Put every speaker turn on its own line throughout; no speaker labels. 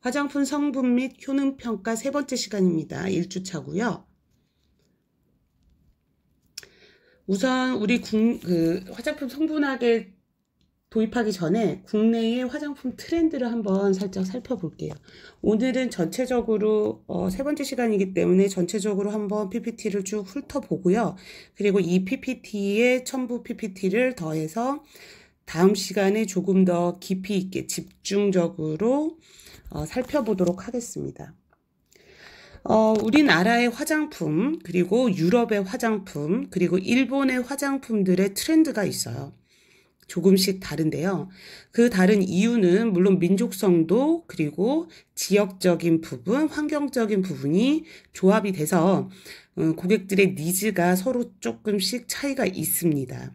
화장품 성분 및 효능 평가 세 번째 시간입니다. 1주차고요. 우선 우리 국, 그 화장품 성분학에 도입하기 전에 국내의 화장품 트렌드를 한번 살짝 살펴볼게요. 오늘은 전체적으로 어, 세 번째 시간이기 때문에 전체적으로 한번 PPT를 쭉 훑어보고요. 그리고 이 PPT에 첨부 PPT를 더해서 다음 시간에 조금 더 깊이 있게 집중적으로 어, 살펴보도록 하겠습니다. 어, 우리나라의 화장품, 그리고 유럽의 화장품, 그리고 일본의 화장품들의 트렌드가 있어요. 조금씩 다른데요. 그 다른 이유는 물론 민족성도 그리고 지역적인 부분, 환경적인 부분이 조합이 돼서 어, 고객들의 니즈가 서로 조금씩 차이가 있습니다.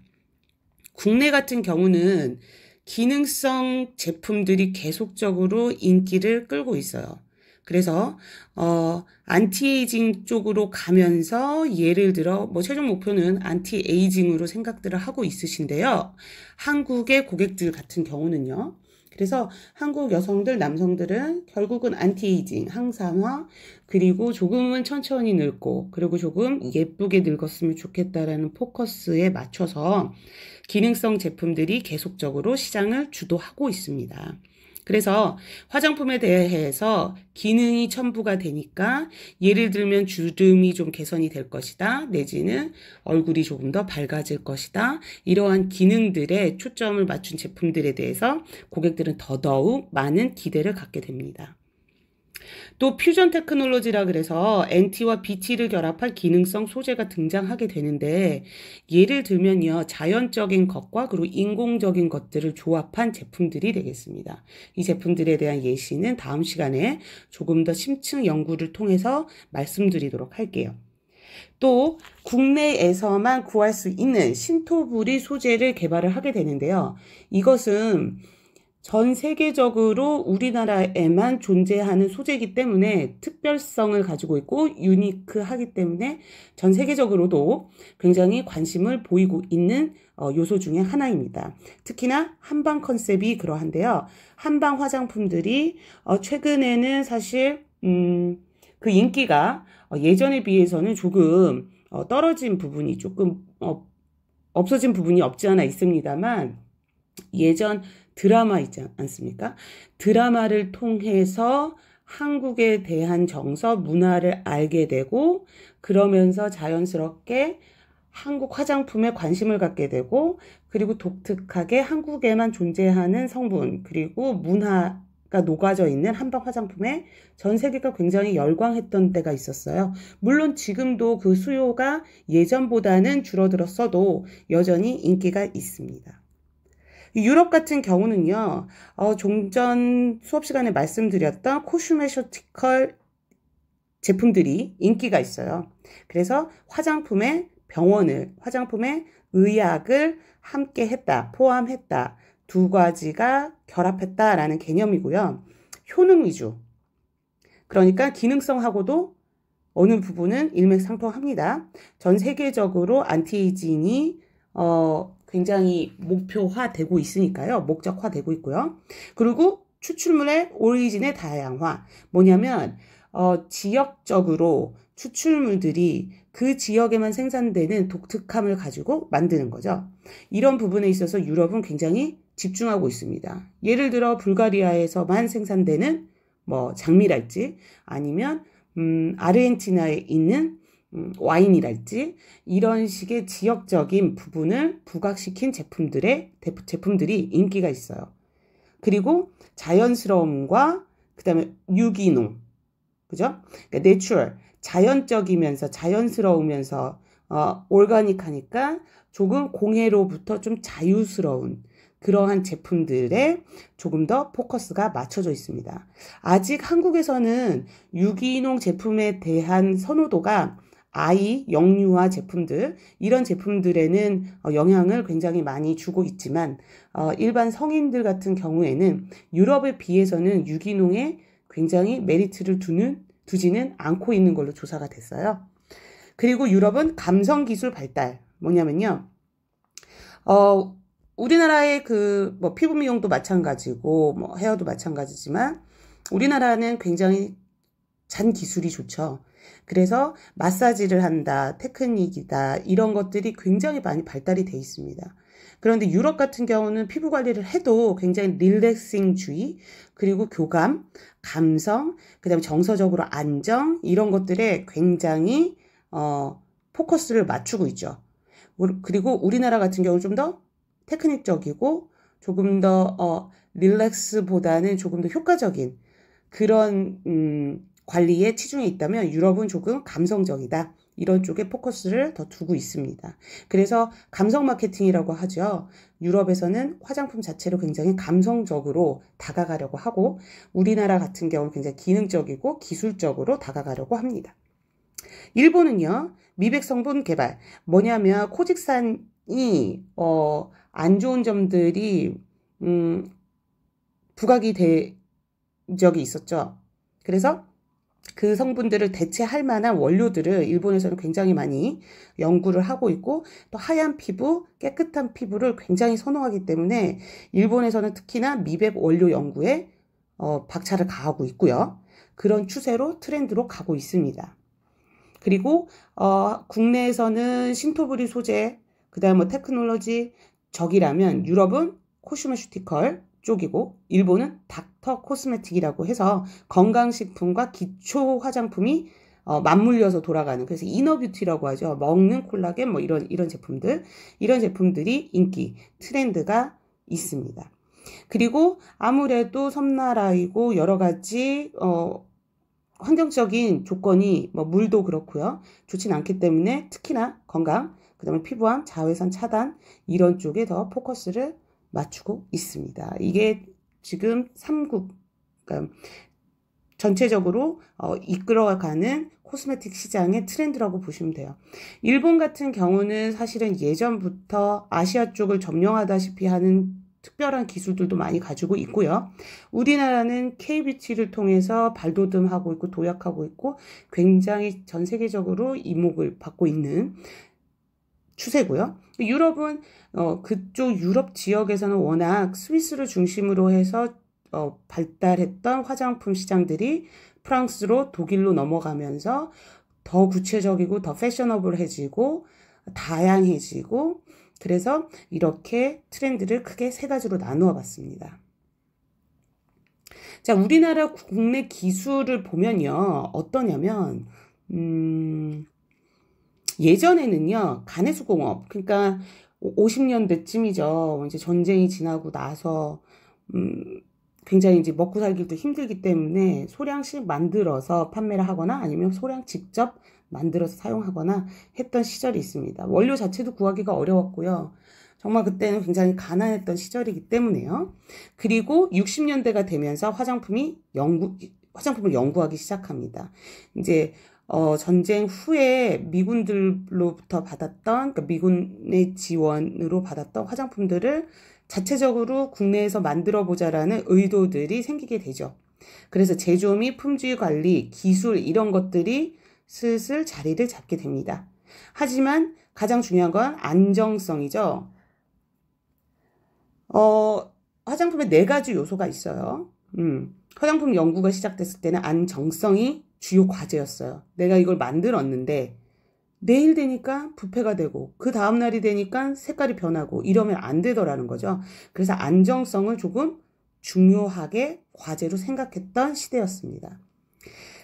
국내 같은 경우는 기능성 제품들이 계속적으로 인기를 끌고 있어요. 그래서 어 안티에이징 쪽으로 가면서 예를 들어 뭐 최종 목표는 안티에이징으로 생각들을 하고 있으신데요. 한국의 고객들 같은 경우는요. 그래서 한국 여성들, 남성들은 결국은 안티에이징, 항산화, 그리고 조금은 천천히 늙고, 그리고 조금 예쁘게 늙었으면 좋겠다라는 포커스에 맞춰서 기능성 제품들이 계속적으로 시장을 주도하고 있습니다. 그래서 화장품에 대해서 기능이 첨부가 되니까 예를 들면 주름이 좀 개선이 될 것이다. 내지는 얼굴이 조금 더 밝아질 것이다. 이러한 기능들에 초점을 맞춘 제품들에 대해서 고객들은 더더욱 많은 기대를 갖게 됩니다. 또 퓨전 테크놀로지라 그래서 NT와 BT를 결합할 기능성 소재가 등장하게 되는데 예를 들면요. 자연적인 것과 그리고 인공적인 것들을 조합한 제품들이 되겠습니다. 이 제품들에 대한 예시는 다음 시간에 조금 더 심층 연구를 통해서 말씀드리도록 할게요. 또 국내에서만 구할 수 있는 신토부리 소재를 개발을 하게 되는데요. 이것은 전 세계적으로 우리나라에만 존재하는 소재이기 때문에 특별성을 가지고 있고 유니크하기 때문에 전 세계적으로도 굉장히 관심을 보이고 있는 어, 요소 중에 하나입니다. 특히나 한방 컨셉이 그러한데요. 한방 화장품들이 어, 최근에는 사실 음, 그 인기가 어, 예전에 비해서는 조금 떨어진 부분이 조금 없어진 부분이 없지 않아 있습니다만 예전 드라마 있지 않습니까? 드라마를 통해서 한국에 대한 정서, 문화를 알게 되고 그러면서 자연스럽게 한국 화장품에 관심을 갖게 되고 그리고 독특하게 한국에만 존재하는 성분 그리고 문화 가 녹아져 있는 한방 화장품에 전 세계가 굉장히 열광했던 때가 있었어요. 물론 지금도 그 수요가 예전보다는 줄어들었어도 여전히 인기가 있습니다. 유럽 같은 경우는요, 어, 종전 수업 시간에 말씀드렸던 코슈메쇼티컬 제품들이 인기가 있어요. 그래서 화장품에 병원을, 화장품에 의약을 함께 했다, 포함했다. 두 가지가 결합했다라는 개념이고요. 효능 위주. 그러니까 기능성하고도 어느 부분은 일맥상통합니다. 전 세계적으로 안티에이징이 어, 굉장히 목표화되고 있으니까요. 목적화되고 있고요. 그리고 추출물의 오리진의 다양화. 뭐냐면 어, 지역적으로 추출물들이 그 지역에만 생산되는 독특함을 가지고 만드는 거죠. 이런 부분에 있어서 유럽은 굉장히 집중하고 있습니다. 예를 들어 불가리아에서만 생산되는 뭐 장미랄지 아니면 음, 아르헨티나에 있는 음, 와인이랄지 이런 식의 지역적인 부분을 부각시킨 제품들의 제품들이 인기가 있어요. 그리고 자연스러움과 그다음에 유기농 그죠? 그러니까 내추럴 자연적이면서 자연스러우면서 어, 올가닉하니까 조금 공해로부터 좀 자유스러운 그러한 제품들에 조금 더 포커스가 맞춰져 있습니다. 아직 한국에서는 유기농 제품에 대한 선호도가 아이, 영유아 제품들, 이런 제품들에는 어, 영향을 굉장히 많이 주고 있지만, 어, 일반 성인들 같은 경우에는 유럽에 비해서는 유기농에 굉장히 메리트를 두는, 두지는 않고 있는 걸로 조사가 됐어요. 그리고 유럽은 감성 기술 발달. 뭐냐면요. 어, 우리나라의 그, 뭐, 피부 미용도 마찬가지고, 뭐, 헤어도 마찬가지지만, 우리나라는 굉장히 잔 기술이 좋죠. 그래서 마사지를 한다, 테크닉이다, 이런 것들이 굉장히 많이 발달이 돼 있습니다. 그런데 유럽 같은 경우는 피부 관리를 해도 굉장히 릴렉싱 주의, 그리고 교감, 감성, 그 다음에 정서적으로 안정, 이런 것들에 굉장히, 어, 포커스를 맞추고 있죠. 그리고 우리나라 같은 경우는 좀 더 테크닉적이고 조금 더, 어, 릴렉스보다는 조금 더 효과적인 그런, 음, 관리에 치중해 있다면 유럽은 조금 감성적이다. 이런 쪽에 포커스를 더 두고 있습니다. 그래서 감성 마케팅이라고 하죠. 유럽에서는 화장품 자체로 굉장히 감성적으로 다가가려고 하고 우리나라 같은 경우 굉장히 기능적이고 기술적으로 다가가려고 합니다. 일본은요, 미백 성분 개발. 뭐냐면 코직산이, 어, 안 좋은 점들이, 음, 부각이 된 적이 있었죠. 그래서 그 성분들을 대체할 만한 원료들을 일본에서는 굉장히 많이 연구를 하고 있고 또 하얀 피부, 깨끗한 피부를 굉장히 선호하기 때문에 일본에서는 특히나 미백 원료 연구에 어, 박차를 가하고 있고요. 그런 추세로 트렌드로 가고 있습니다. 그리고 어, 국내에서는 신토브리 소재, 그다음 뭐 테크놀로지 적이라면 유럽은 코슈메슈티컬, 쪽이고 일본은 닥터 코스메틱이라고 해서 건강식품과 기초 화장품이 어, 맞물려서 돌아가는 그래서 이너뷰티라고 하죠. 먹는 콜라겐 뭐 이런 이런 제품들 이런 제품들이 인기 트렌드가 있습니다. 그리고 아무래도 섬나라이고 여러 가지 어 환경적인 조건이 뭐 물도 그렇고요. 좋진 않기 때문에 특히나 건강, 그다음에 피부암, 자외선 차단 이런 쪽에 더 포커스를 맞추고 있습니다. 이게 지금 3국, 그러니까 전체적으로 어, 이끌어가는 코스메틱 시장의 트렌드라고 보시면 돼요. 일본 같은 경우는 사실은 예전부터 아시아 쪽을 점령하다시피 하는 특별한 기술들도 많이 가지고 있고요. 우리나라는 KBT를 통해서 발돋움하고 있고 도약하고 있고 굉장히 전 세계적으로 이목을 받고 있는 추세고요. 유럽은 어, 그쪽 유럽 지역에서는 워낙 스위스를 중심으로 해서 어, 발달했던 화장품 시장들이 프랑스로 독일로 넘어가면서 더 구체적이고 더 패셔너블해지고 다양해지고 그래서 이렇게 트렌드를 크게 세 가지로 나누어 봤습니다. 자, 우리나라 국내 기술을 보면요. 어떠냐면, 음, 예전에는요, 가내수공업, 그러니까 50년대쯤이죠. 이제 전쟁이 지나고 나서, 음, 굉장히 이제 먹고 살기도 힘들기 때문에 소량씩 만들어서 판매를 하거나 아니면 소량 직접 만들어서 사용하거나 했던 시절이 있습니다. 원료 자체도 구하기가 어려웠고요. 정말 그때는 굉장히 가난했던 시절이기 때문에요. 그리고 60년대가 되면서 화장품이 연구, 화장품을 연구하기 시작합니다. 이제 어, 전쟁 후에 미군들로부터 받았던, 그러니까 미군의 지원으로 받았던 화장품들을 자체적으로 국내에서 만들어 보자라는 의도들이 생기게 되죠. 그래서 제조 및 품질 관리, 기술 이런 것들이 슬슬 자리를 잡게 됩니다. 하지만 가장 중요한 건 안정성이죠. 어, 화장품에 네 가지 요소가 있어요. 음, 화장품 연구가 시작됐을 때는 안정성이 주요 과제였어요. 내가 이걸 만들었는데 내일 되니까 부패가 되고 그 다음 날이 되니까 색깔이 변하고 이러면 안 되더라는 거죠. 그래서 안정성을 조금 중요하게 과제로 생각했던 시대였습니다.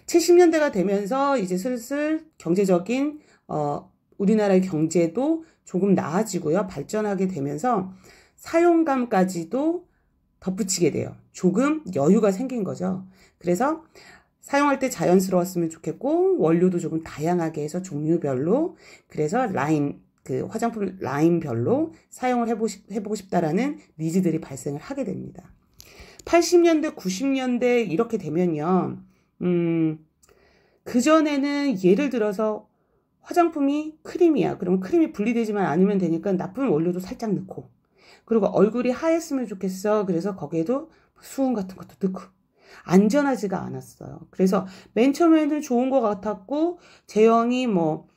70년대가 되면서 이제 슬슬 경제적인 어 우리나라의 경제도 조금 나아지고요. 발전하게 되면서 사용감까지도 덧붙이게 돼요. 조금 여유가 생긴 거죠. 그래서 사용할 때 자연스러웠으면 좋겠고 원료도 조금 다양하게 해서 종류별로 그래서 라인 그 화장품 라인별로 사용을 해보, 해보고 싶다라는 니즈들이 발생을 하게 됩니다. 80년대, 90년대 이렇게 되면요. 음, 그전에는 예를 들어서 화장품이 크림이야. 그러면 크림이 분리되지만 않으면 되니까 나쁜 원료도 살짝 넣고. 그리고 얼굴이 하얘으면 좋겠어. 그래서 거기에도 수은 같은 것도 넣고. 안전하지가 않았어요. 그래서 맨 처음에는 좋은 것 같았고 제형이 뭐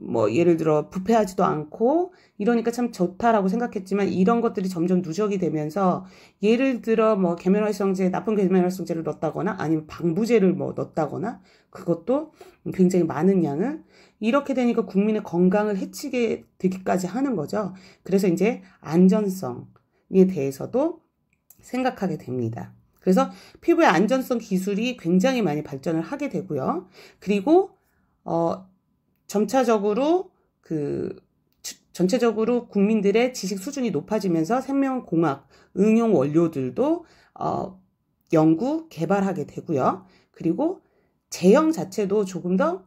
뭐 예를 들어 부패하지도 않고 이러니까 참 좋다라고 생각했지만 이런 것들이 점점 누적이 되면서 예를 들어 뭐 계면활성제 나쁜 계면활성제를 넣었다거나 아니면 방부제를 뭐 넣었다거나 그것도 굉장히 많은 양을 이렇게 되니까 국민의 건강을 해치게 되기까지 하는 거죠. 그래서 이제 안전성에 대해서도 생각하게 됩니다. 그래서 피부의 안전성 기술이 굉장히 많이 발전을 하게 되고요. 그리고 어 점차적으로 그 전체적으로 국민들의 지식 수준이 높아지면서 생명공학 응용 원료들도 어, 연구 개발하게 되고요. 그리고 제형 자체도 조금 더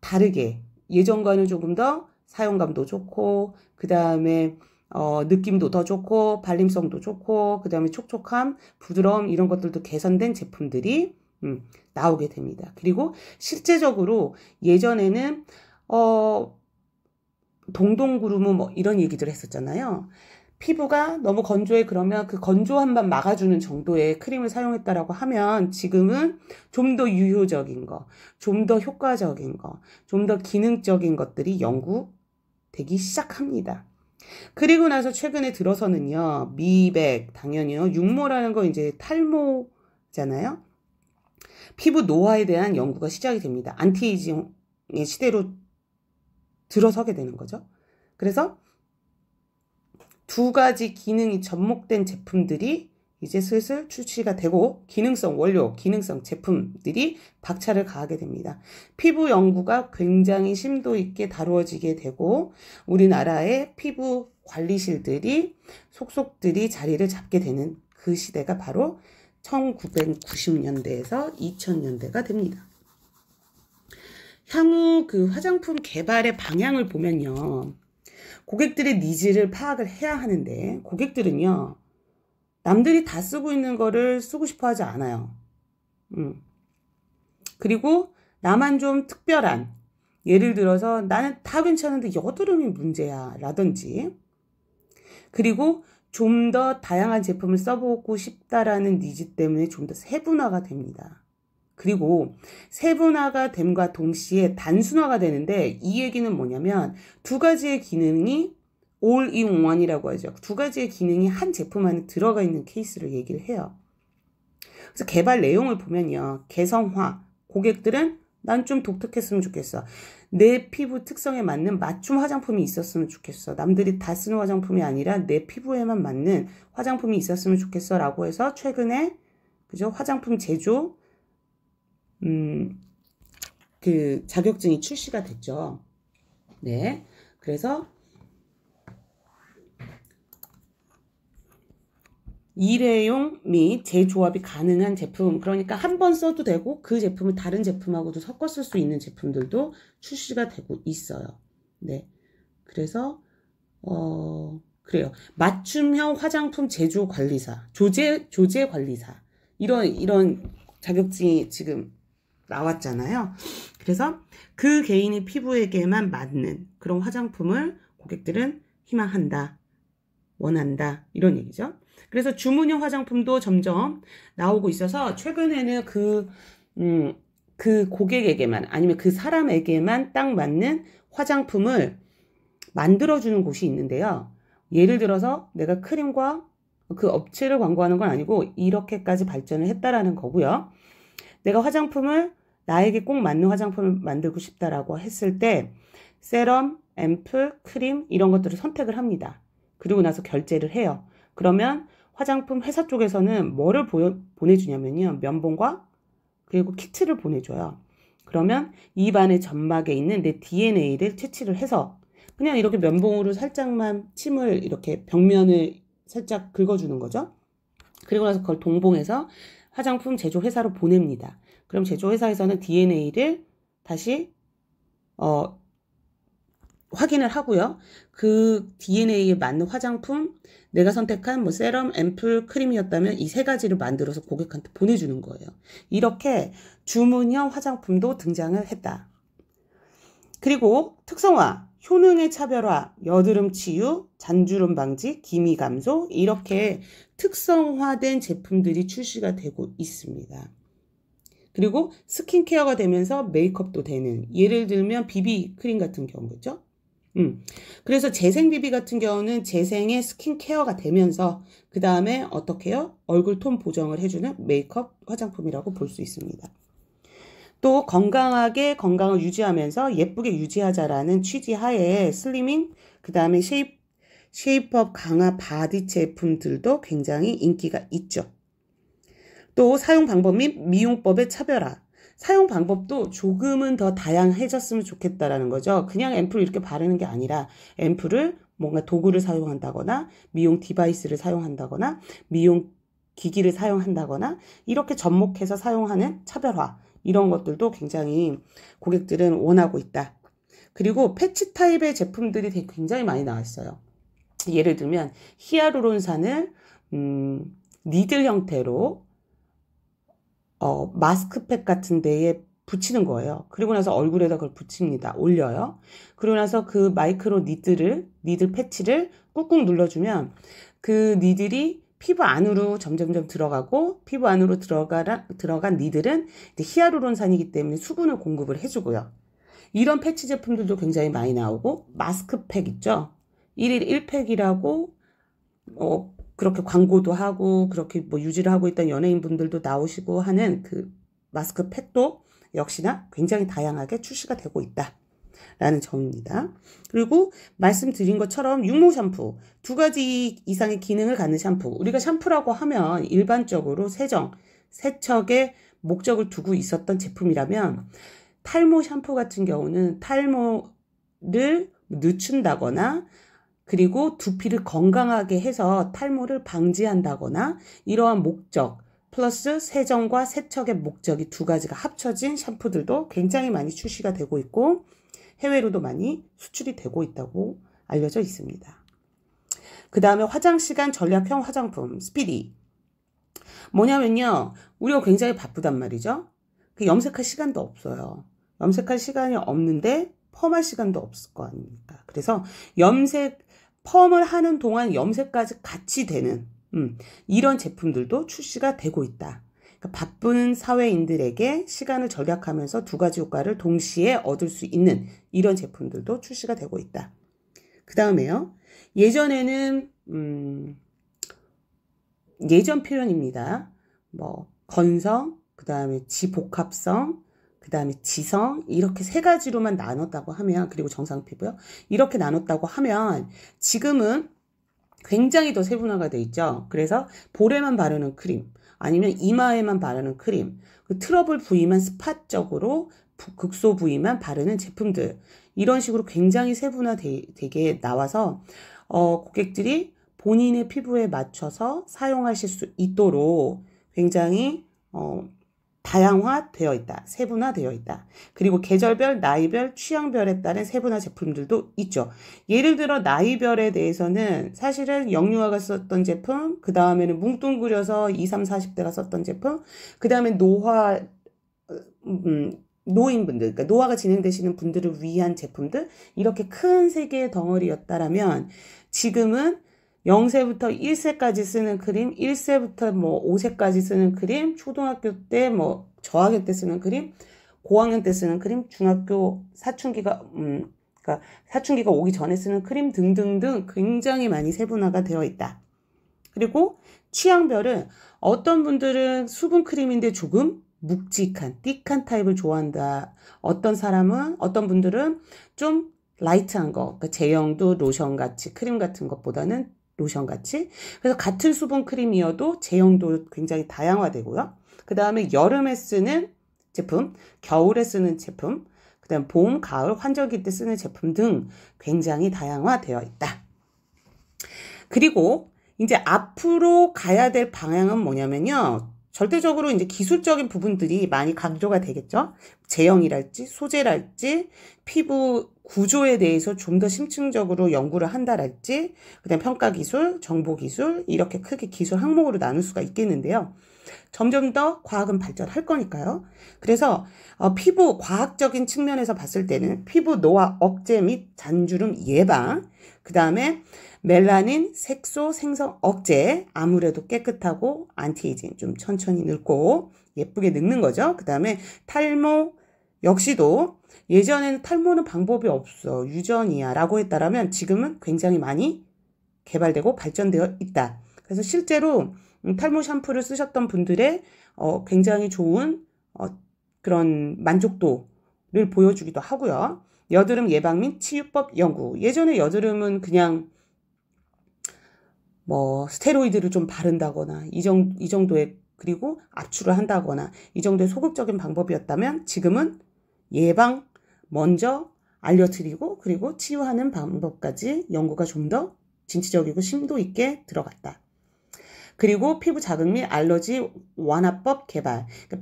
다르게 예전과는 조금 더 사용감도 좋고 그 다음에 어, 느낌도 더 좋고 발림성도 좋고 그 다음에 촉촉함, 부드러움 이런 것들도 개선된 제품들이 음, 나오게 됩니다. 그리고 실제적으로 예전에는 어, 동동구루무 뭐 이런 얘기들 했었잖아요. 피부가 너무 건조해 그러면 그건조한만 막아주는 정도의 크림을 사용했다라고 하면 지금은 좀 더 유효적인 거, 좀 더 효과적인 거, 좀 더 기능적인 것들이 연구되기 시작합니다. 그리고 나서 최근에 들어서는요, 미백, 당연히요, 육모라는 거 이제 탈모잖아요? 피부 노화에 대한 연구가 시작이 됩니다. 안티에이징의 시대로 들어서게 되는 거죠. 그래서 두 가지 기능이 접목된 제품들이 이제 슬슬 출시가 되고 기능성 원료, 기능성 제품들이 박차를 가하게 됩니다. 피부 연구가 굉장히 심도 있게 다루어지게 되고 우리나라의 피부 관리실들이 속속들이 자리를 잡게 되는 그 시대가 바로 1990년대에서 2000년대가 됩니다. 향후 그 화장품 개발의 방향을 보면요. 고객들의 니즈를 파악을 해야 하는데 고객들은요. 남들이 다 쓰고 있는 거를 쓰고 싶어 하지 않아요. 음. 그리고 나만 좀 특별한, 예를 들어서 나는 다 괜찮은데 여드름이 문제야, 라든지. 그리고 좀 더 다양한 제품을 써보고 싶다라는 니즈 때문에 좀 더 세분화가 됩니다. 그리고 세분화가 됨과 동시에 단순화가 되는데 이 얘기는 뭐냐면 두 가지의 기능이 올 인원이라고 하죠. 두 가지의 기능이 한 제품 안에 들어가 있는 케이스를 얘기를 해요. 그래서 개발 내용을 보면요. 개성화. 고객들은 난 좀 독특했으면 좋겠어. 내 피부 특성에 맞는 맞춤 화장품이 있었으면 좋겠어. 남들이 다 쓰는 화장품이 아니라 내 피부에만 맞는 화장품이 있었으면 좋겠어. 라고 해서 최근에, 그죠? 화장품 제조, 음, 그 자격증이 출시가 됐죠. 네. 그래서 일회용 및 재조합이 가능한 제품 그러니까 한 번 써도 되고 그 제품을 다른 제품하고도 섞어 쓸 수 있는 제품들도 출시가 되고 있어요 네 그래서 어 그래요 맞춤형 화장품 제조 관리사 조제 조제 관리사 이런 이런 자격증이 지금 나왔잖아요 그래서 그 개인의 피부에게만 맞는 그런 화장품을 고객들은 희망한다 원한다 이런 얘기죠 그래서 주문형 화장품도 점점 나오고 있어서 최근에는 그, 음, 그 고객에게만 아니면 그 사람에게만 딱 맞는 화장품을 만들어주는 곳이 있는데요. 예를 들어서 내가 크림과 그 업체를 광고하는 건 아니고 이렇게까지 발전을 했다라는 거고요. 내가 화장품을 나에게 꼭 맞는 화장품을 만들고 싶다라고 했을 때 세럼, 앰플, 크림 이런 것들을 선택을 합니다. 그리고 나서 결제를 해요. 그러면 화장품 회사 쪽에서는 뭐를 보여, 보내주냐면요. 면봉과 그리고 키트를 보내줘요. 그러면 입안의 점막에 있는 내 DNA를 채취를 해서 그냥 이렇게 면봉으로 살짝만 침을 이렇게 벽면을 살짝 긁어주는 거죠. 그리고 나서 그걸 동봉해서 화장품 제조회사로 보냅니다. 그럼 제조회사에서는 DNA를 다시 어, 확인을 하고요. 그 DNA에 맞는 화장품, 내가 선택한 뭐 세럼, 앰플, 크림이었다면 이 세 가지를 만들어서 고객한테 보내주는 거예요. 이렇게 주문형 화장품도 등장을 했다. 그리고 특성화, 효능의 차별화, 여드름 치유, 잔주름 방지, 기미 감소 이렇게 특성화된 제품들이 출시가 되고 있습니다. 그리고 스킨케어가 되면서 메이크업도 되는 예를 들면 비비 크림 같은 경우죠. 음. 그래서 재생비비 같은 경우는 재생의 스킨케어가 되면서 그 다음에 어떻게 해요? 얼굴 톤 보정을 해주는 메이크업 화장품이라고 볼 수 있습니다. 또 건강하게 건강을 유지하면서 예쁘게 유지하자라는 취지 하에 슬리밍, 그 다음에 쉐이 쉐입업 강화 바디 제품들도 굉장히 인기가 있죠. 또 사용 방법 및 미용법의 차별화, 사용 방법도 조금은 더 다양해졌으면 좋겠다라는 거죠. 그냥 앰플을 이렇게 바르는 게 아니라 앰플을 뭔가 도구를 사용한다거나 미용 디바이스를 사용한다거나 미용 기기를 사용한다거나 이렇게 접목해서 사용하는 차별화 이런 것들도 굉장히 고객들은 원하고 있다. 그리고 패치 타입의 제품들이 굉장히 많이 나왔어요. 예를 들면 히아루론산을 음, 니들 형태로 어, 마스크팩 같은 데에 붙이는 거예요. 그리고 나서 얼굴에다 그걸 붙입니다. 올려요. 그리고 나서 그 마이크로 니들을, 니들 패치를 꾹꾹 눌러주면 그 니들이 피부 안으로 점점점 들어가고 피부 안으로 들어가 들어간 니들은 히아루론산이기 때문에 수분을 공급을 해주고요. 이런 패치 제품들도 굉장히 많이 나오고 마스크팩 있죠. 1일 1팩이라고 어, 그렇게 광고도 하고 그렇게 뭐 유지를 하고 있던 연예인 분들도 나오시고 하는 그 마스크 팩도 역시나 굉장히 다양하게 출시가 되고 있다. 라는 점입니다. 그리고 말씀드린 것처럼 육모 샴푸 두 가지 이상의 기능을 갖는 샴푸. 우리가 샴푸라고 하면 일반적으로 세정, 세척의 목적을 두고 있었던 제품이라면 탈모 샴푸 같은 경우는 탈모를 늦춘다거나 그리고 두피를 건강하게 해서 탈모를 방지한다거나 이러한 목적 플러스 세정과 세척의 목적이 두 가지가 합쳐진 샴푸들도 굉장히 많이 출시가 되고 있고 해외로도 많이 수출이 되고 있다고 알려져 있습니다. 그 다음에 화장 시간 전략형 화장품 스피디 뭐냐면요 우리가 굉장히 바쁘단 말이죠. 그 염색할 시간도 없어요. 염색할 시간이 없는데 펌할 시간도 없을 거 아닙니까? 그래서 염색 펌을 하는 동안 염색까지 같이 되는 음, 이런 제품들도 출시가 되고 있다. 그러니까 바쁜 사회인들에게 시간을 절약하면서 두 가지 효과를 동시에 얻을 수 있는 이런 제품들도 출시가 되고 있다. 그 다음에요. 예전에는 음, 예전 표현입니다. 뭐 건성, 그 다음에 지복합성, 그 다음에 지성 이렇게 세 가지로만 나눴다고 하면 그리고 정상 피부요 이렇게 나눴다고 하면 지금은 굉장히 더 세분화가 돼 있죠 그래서 볼에만 바르는 크림 아니면 이마에만 바르는 크림 그 트러블 부위만 스팟적으로 극소 부위만 바르는 제품들 이런 식으로 굉장히 세분화되게 나와서 어, 고객들이 본인의 피부에 맞춰서 사용하실 수 있도록 굉장히 어, 다양화되어 있다. 세분화되어 있다. 그리고 계절별, 나이별, 취향별에 따른 세분화 제품들도 있죠. 예를 들어 나이별에 대해서는 사실은 영유아가 썼던 제품, 그 다음에는 뭉뚱그려서 20, 30, 40대가 썼던 제품, 그 다음에 노화, 음, 노인분들, 그러니까 노화가 진행되시는 분들을 위한 제품들, 이렇게 큰 세계의 덩어리였다라면 지금은 0세부터 1세까지 쓰는 그림, 1세부터 뭐 5세까지 쓰는 그림, 초등학교 때 뭐 저학년 때 쓰는 그림, 고학년 때 쓰는 그림, 중학교 사춘기가 음 그러니까 사춘기가 오기 전에 쓰는 크림 등등등 굉장히 많이 세분화가 되어 있다. 그리고 취향별은 어떤 분들은 수분 크림인데 조금 묵직한, 띡한 타입을 좋아한다. 어떤 사람은, 어떤 분들은 좀 라이트한 거, 그 제형도 로션 같이 크림 같은 것보다는 로션 같이. 그래서 같은 수분 크림이어도 제형도 굉장히 다양화되고요. 그 다음에 여름에 쓰는 제품, 겨울에 쓰는 제품, 그 다음 봄, 가을, 환절기 때 쓰는 제품 등 굉장히 다양화되어 있다. 그리고 이제 앞으로 가야 될 방향은 뭐냐면요. 절대적으로 이제 기술적인 부분들이 많이 강조가 되겠죠. 제형이랄지 소재랄지 피부 구조에 대해서 좀 더 심층적으로 연구를 한다랄지, 그다음 평가 기술, 정보 기술 이렇게 크게 기술 항목으로 나눌 수가 있겠는데요. 점점 더 과학은 발전할 거니까요. 그래서 어, 피부 과학적인 측면에서 봤을 때는 피부 노화 억제 및 잔주름 예방, 그 다음에 멜라닌 색소 생성 억제, 아무래도 깨끗하고 안티에이징 좀 천천히 늙고 예쁘게 늙는 거죠. 그 다음에 탈모 역시도 예전에는 탈모는 방법이 없어 유전이야 라고 했다라면 지금은 굉장히 많이 개발되고 발전되어 있다. 그래서 실제로 음, 탈모 샴푸를 쓰셨던 분들의 어, 굉장히 좋은 어, 그런 만족도를 보여주기도 하고요. 여드름 예방 및 치유법 연구. 예전에 여드름은 그냥 뭐 스테로이드를 좀 바른다거나 이, 정, 이 정도의 그리고 압출을 한다거나 이 정도의 소극적인 방법이었다면 지금은 예방 먼저 알려드리고 그리고 치유하는 방법까지 연구가 좀 더 진취적이고 심도 있게 들어갔다. 그리고 피부 자극 및 알러지 완화법 개발. 그러니까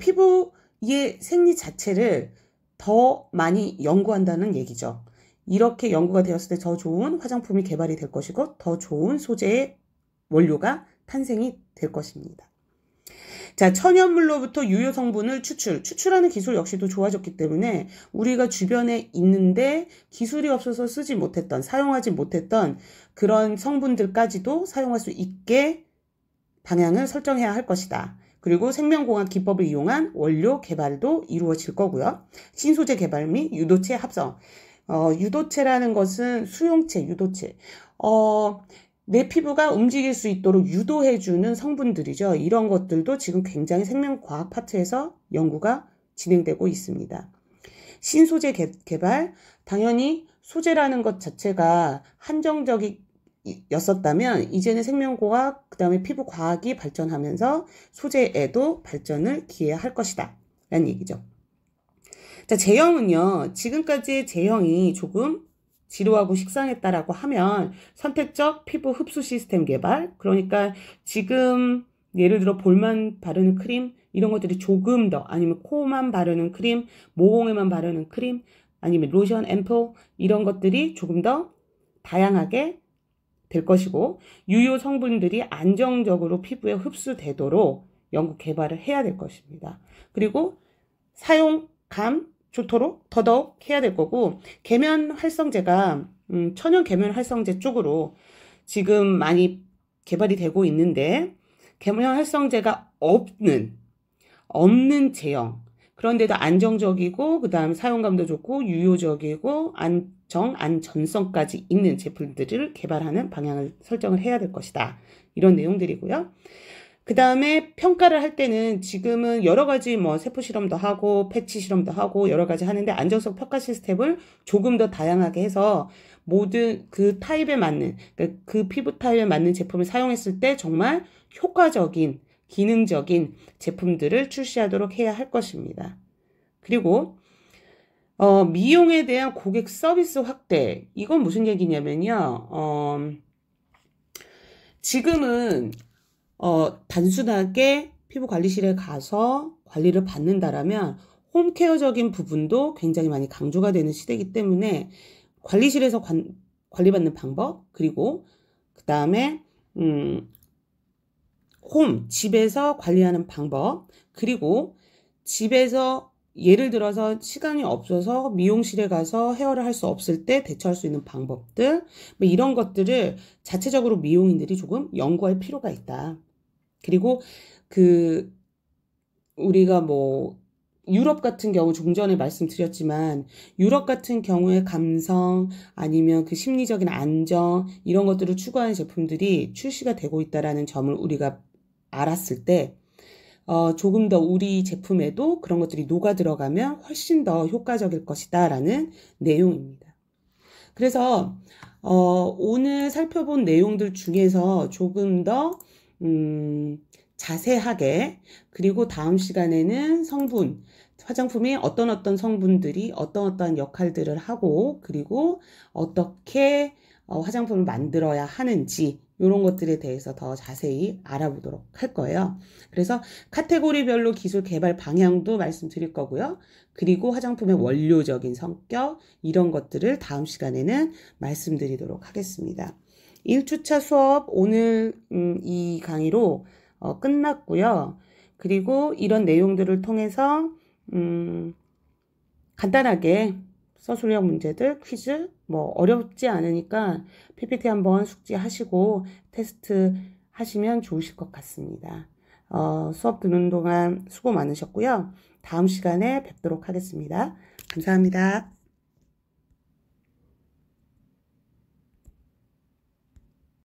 피부의 생리 자체를 더 많이 연구한다는 얘기죠. 이렇게 연구가 되었을 때 더 좋은 화장품이 개발이 될 것이고 더 좋은 소재의 원료가 탄생이 될 것입니다. 자, 천연물로부터 유효 성분을 추출. 추출하는 기술 역시도 좋아졌기 때문에 우리가 주변에 있는데 기술이 없어서 쓰지 못했던, 사용하지 못했던 그런 성분들까지도 사용할 수 있게 방향을 설정해야 할 것이다. 그리고 생명공학 기법을 이용한 원료 개발도 이루어질 거고요. 신소재 개발 및 유도체 합성. 어, 유도체라는 것은 수용체, 유도체. 어, 내 피부가 움직일 수 있도록 유도해주는 성분들이죠. 이런 것들도 지금 굉장히 생명과학 파트에서 연구가 진행되고 있습니다. 신소재 개발, 당연히 소재라는 것 자체가 한정적이었었다면 이제는 생명과학그 다음에 피부과학이 발전하면서 소재에도 발전을 기해할 것이다. 라는 얘기죠. 자, 제형은요, 지금까지의 제형이 조금 지루하고 식상했다라고 하면 선택적 피부 흡수 시스템 개발 그러니까 지금 예를 들어 볼만 바르는 크림 이런 것들이 조금 더 아니면 코만 바르는 크림 모공에만 바르는 크림 아니면 로션 앰플 이런 것들이 조금 더 다양하게 될 것이고 유효 성분들이 안정적으로 피부에 흡수되도록 연구 개발을 해야 될 것입니다. 그리고 사용감 좋도록 더더욱 해야 될 거고 계면 활성제가 음, 천연 계면 활성제 쪽으로 지금 많이 개발이 되고 있는데 계면 활성제가 없는 없는 제형 그런데도 안정적이고 그다음 사용감도 좋고 유효적이고 안정 안전성까지 있는 제품들을 개발하는 방향을 설정을 해야 될 것이다 이런 내용들이고요. 그 다음에 평가를 할 때는 지금은 여러 가지 뭐 세포 실험도 하고 패치 실험도 하고 여러 가지 하는데 안정성 평가 시스템을 조금 더 다양하게 해서 모든 그 타입에 맞는 그러니까 그 피부 타입에 맞는 제품을 사용했을 때 정말 효과적인 기능적인 제품들을 출시하도록 해야 할 것입니다. 그리고 어, 미용에 대한 고객 서비스 확대 이건 무슨 얘기냐면요. 어, 지금은 어, 단순하게 피부 관리실에 가서 관리를 받는다라면 홈케어적인 부분도 굉장히 많이 강조가 되는 시대이기 때문에 관리실에서 관, 관리받는 방법 그리고 그 다음에 음, 홈 집에서 관리하는 방법 그리고 집에서 예를 들어서 시간이 없어서 미용실에 가서 헤어를 할 수 없을 때 대처할 수 있는 방법들 뭐 이런 것들을 자체적으로 미용인들이 조금 연구할 필요가 있다. 그리고 그 우리가 뭐 유럽 같은 경우 종전에 말씀드렸지만 유럽 같은 경우의 감성 아니면 그 심리적인 안정 이런 것들을 추구하는 제품들이 출시가 되고 있다라는 점을 우리가 알았을 때 어, 조금 더 우리 제품에도 그런 것들이 녹아 들어가면 훨씬 더 효과적일 것이다라는 내용입니다. 그래서 어, 오늘 살펴본 내용들 중에서 조금 더 음, 자세하게 그리고 다음 시간에는 성분 화장품이 어떤 어떤 성분들이 어떤 어떤 역할들을 하고 그리고 어떻게 어, 화장품을 만들어야 하는지 이런 것들에 대해서 더 자세히 알아보도록 할 거예요. 그래서 카테고리별로 기술 개발 방향도 말씀드릴 거고요. 그리고 화장품의 원료적인 성격 이런 것들을 다음 시간에는 말씀드리도록 하겠습니다. 1주차 수업 오늘 음, 이 강의로 어, 끝났고요. 그리고 이런 내용들을 통해서 음, 간단하게 서술형 문제들, 퀴즈 뭐 어렵지 않으니까 PPT 한번 숙지하시고 테스트 하시면 좋으실 것 같습니다. 어, 수업 듣는 동안 수고 많으셨고요. 다음 시간에 뵙도록 하겠습니다. 감사합니다.